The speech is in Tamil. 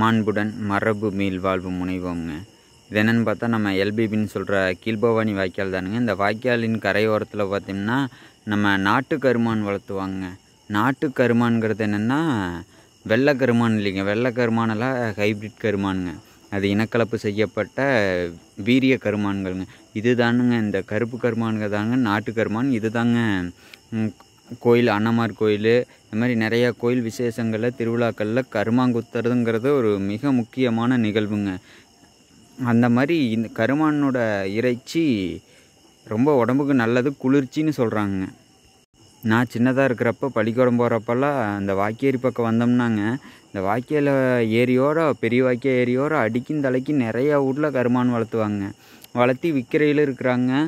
மாண்புடன் மரபு மீள் வாழ்வு முனைவோங்க இது என்னென்னு பார்த்தா நம்ம எல்பிபின்னு சொல்கிற கீழ்பவானி வாய்க்கால் தானுங்க இந்த வாய்க்காலின் கரையோரத்தில் பார்த்திங்கன்னா நம்ம நாட்டு கருமான் வளர்த்துவாங்க நாட்டு கருமான்ங்கிறது என்னென்னா வெள்ளை கருமான் இல்லைங்க வெள்ளை கருமானெல்லாம் ஹைப்ரிட் கருமானுங்க அது இனக்கலப்பு செய்யப்பட்ட வீரிய கருமான்கள்ங்க இது தானுங்க இந்த கருப்பு கருமானுங்க தாங்க நாட்டு கருமான் இது தாங்க கோயில் அன்னமார் கோயில் இந்த மாதிரி நிறையா கோயில் விசேஷங்களில் திருவிழாக்களில் கருமாங்குத்துறதுங்கிறது ஒரு மிக முக்கியமான நிகழ்வுங்க அந்த மாதிரி இந்த கருமானோட இறைச்சி ரொம்ப உடம்புக்கு நல்லது குளிர்ச்சின்னு சொல்கிறாங்க நான் சின்னதாக இருக்கிறப்ப பள்ளிக்கூடம் போகிறப்பெல்லாம் அந்த வாக்கேரி பக்கம் வந்தோம்னாங்க இந்த வாக்கியில் ஏரியோட பெரிய வாக்கிய ஏரியோட அடிக்கும் தலைக்கு நிறையா ஊரில் கருமான் வளர்த்துவாங்க வளர்த்தி விற்கிறையில் இருக்கிறாங்க